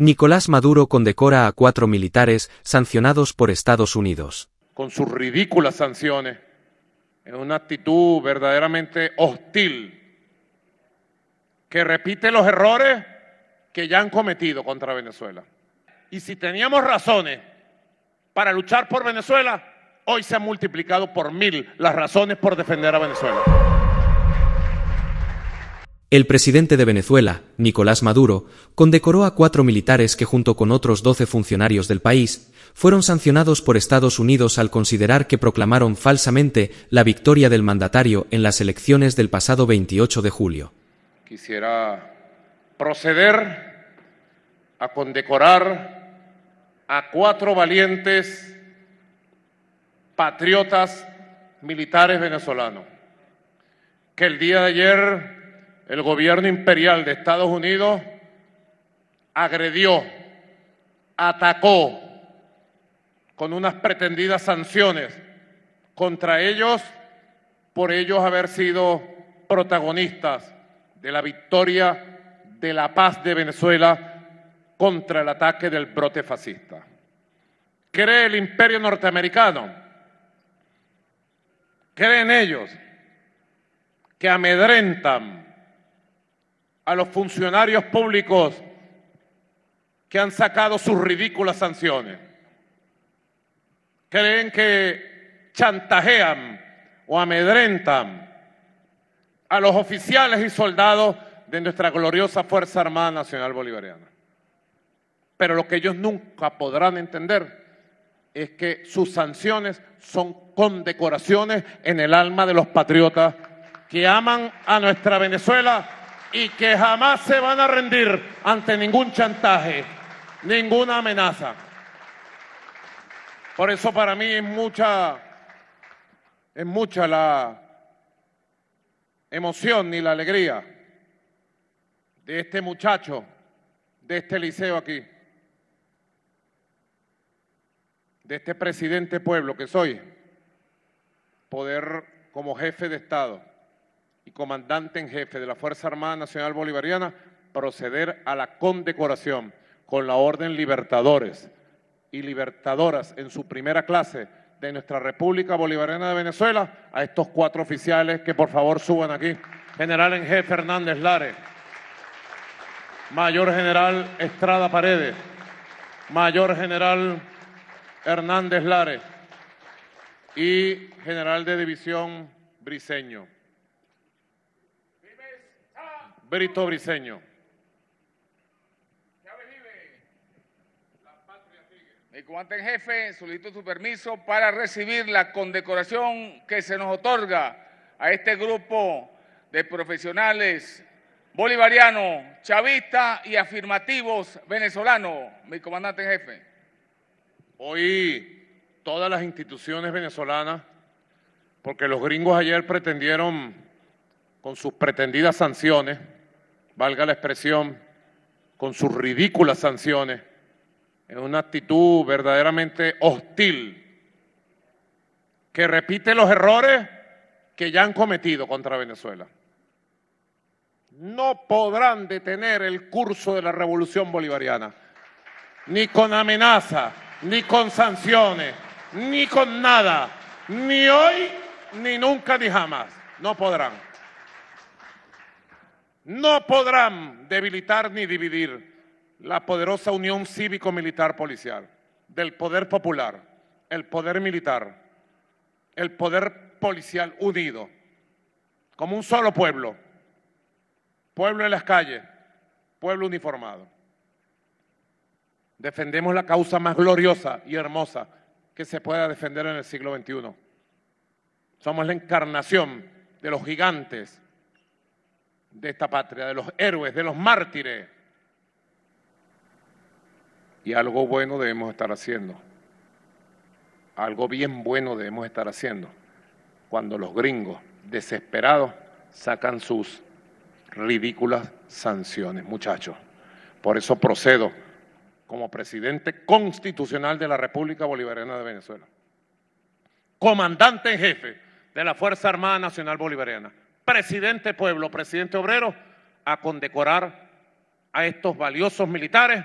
Nicolás Maduro condecora a cuatro militares sancionados por Estados Unidos. Con sus ridículas sanciones, en una actitud verdaderamente hostil, que repite los errores que ya han cometido contra Venezuela. Y si teníamos razones para luchar por Venezuela, hoy se han multiplicado por mil las razones por defender a Venezuela. El presidente de Venezuela, Nicolás Maduro, condecoró a cuatro militares que junto con otros doce funcionarios del país fueron sancionados por Estados Unidos al considerar que proclamaron falsamente la victoria del mandatario en las elecciones del pasado 28 de julio. Quisiera proceder a condecorar a cuatro valientes patriotas militares venezolanos que el día de ayer el gobierno imperial de Estados Unidos agredió, atacó con unas pretendidas sanciones contra ellos por ellos haber sido protagonistas de la victoria de la paz de Venezuela contra el ataque del brote fascista. Cree el imperio norteamericano, creen ellos que amedrentan a los funcionarios públicos que han sacado sus ridículas sanciones. Creen que chantajean o amedrentan a los oficiales y soldados de nuestra gloriosa Fuerza Armada Nacional Bolivariana. Pero lo que ellos nunca podrán entender es que sus sanciones son condecoraciones en el alma de los patriotas que aman a nuestra Venezuela y que jamás se van a rendir ante ningún chantaje, ninguna amenaza. Por eso para mí es mucha, es mucha la emoción y la alegría de este muchacho, de este liceo aquí, de este presidente pueblo que soy, poder como jefe de Estado y comandante en jefe de la Fuerza Armada Nacional Bolivariana, proceder a la condecoración con la Orden Libertadores y Libertadoras en su primera clase de nuestra República Bolivariana de Venezuela a estos cuatro oficiales que por favor suban aquí. General en jefe Hernández Lares, Mayor General Estrada Paredes, Mayor General Hernández Lares y General de División Briseño. Berito Briseño. Mi comandante en jefe solicito su permiso para recibir la condecoración que se nos otorga a este grupo de profesionales bolivarianos, chavistas y afirmativos venezolanos. Mi comandante en jefe. Hoy todas las instituciones venezolanas, porque los gringos ayer pretendieron, con sus pretendidas sanciones, valga la expresión, con sus ridículas sanciones, en una actitud verdaderamente hostil, que repite los errores que ya han cometido contra Venezuela. No podrán detener el curso de la revolución bolivariana, ni con amenaza, ni con sanciones, ni con nada, ni hoy, ni nunca, ni jamás. No podrán no podrán debilitar ni dividir la poderosa unión cívico-militar-policial del poder popular, el poder militar, el poder policial unido, como un solo pueblo, pueblo en las calles, pueblo uniformado. Defendemos la causa más gloriosa y hermosa que se pueda defender en el siglo XXI. Somos la encarnación de los gigantes de esta patria, de los héroes, de los mártires. Y algo bueno debemos estar haciendo. Algo bien bueno debemos estar haciendo. Cuando los gringos desesperados sacan sus ridículas sanciones, muchachos. Por eso procedo como presidente constitucional de la República Bolivariana de Venezuela. Comandante en jefe de la Fuerza Armada Nacional Bolivariana presidente pueblo, presidente obrero, a condecorar a estos valiosos militares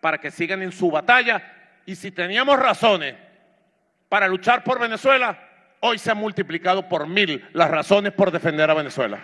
para que sigan en su batalla. Y si teníamos razones para luchar por Venezuela, hoy se han multiplicado por mil las razones por defender a Venezuela.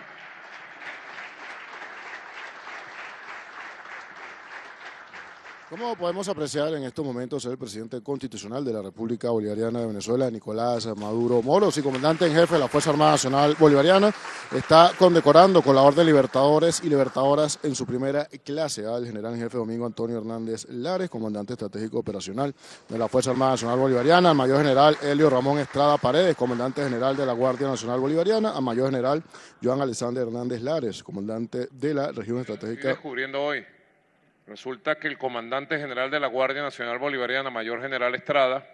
Como podemos apreciar en estos momentos, el presidente constitucional de la República Bolivariana de Venezuela, Nicolás Maduro Moros, y comandante en jefe de la Fuerza Armada Nacional Bolivariana, está condecorando con la Orden Libertadores y Libertadoras en su primera clase al general en jefe Domingo Antonio Hernández Lares, comandante estratégico operacional de la Fuerza Armada Nacional Bolivariana, al mayor general Helio Ramón Estrada Paredes, comandante general de la Guardia Nacional Bolivariana, al mayor general Joan Alexander Hernández Lares, comandante de la Región Estratégica. hoy. Resulta que el comandante general de la Guardia Nacional Bolivariana, mayor general Estrada,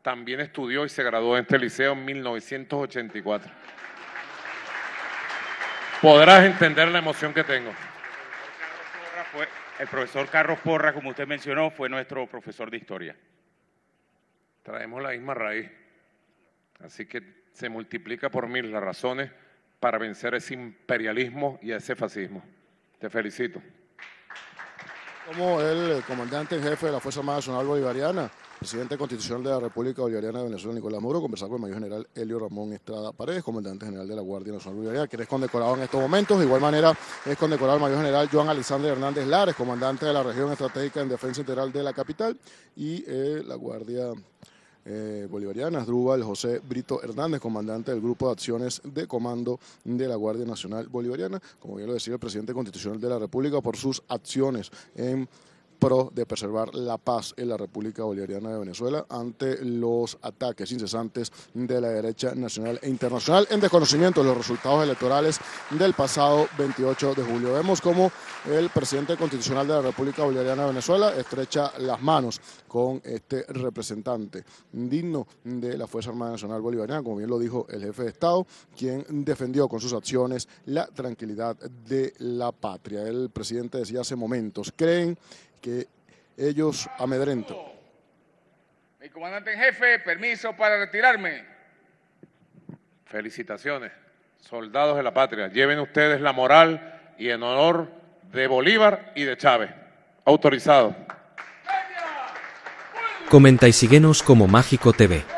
también estudió y se graduó en este liceo en 1984. Podrás entender la emoción que tengo. El profesor Carlos Porra, como usted mencionó, fue nuestro profesor de historia. Traemos la misma raíz. Así que se multiplica por mil las razones para vencer ese imperialismo y ese fascismo. Te felicito. Como el eh, comandante en jefe de la Fuerza Armada Nacional Bolivariana, presidente constitucional de la República Bolivariana de Venezuela, Nicolás Muro, conversar con el mayor general Elio Ramón Estrada Paredes, comandante general de la Guardia Nacional Bolivariana, que es condecorado en estos momentos. De igual manera, es condecorado el mayor general Joan Alexander Hernández Lares, comandante de la región estratégica en defensa integral de la capital y eh, la Guardia eh, bolivariana, José Brito Hernández, comandante del Grupo de Acciones de Comando de la Guardia Nacional Bolivariana, como bien lo decía el presidente constitucional de la República, por sus acciones en de preservar la paz en la República Bolivariana de Venezuela ante los ataques incesantes de la derecha nacional e internacional en desconocimiento de los resultados electorales del pasado 28 de julio. Vemos como el presidente constitucional de la República Bolivariana de Venezuela estrecha las manos con este representante digno de la Fuerza Armada Nacional Bolivariana, como bien lo dijo el jefe de Estado, quien defendió con sus acciones la tranquilidad de la patria. El presidente decía hace momentos, creen que ellos amedrentan. Mi comandante en jefe, permiso para retirarme. Felicitaciones, soldados de la patria. Lleven ustedes la moral y en honor de Bolívar y de Chávez. Autorizado. Comenta y síguenos como Mágico TV.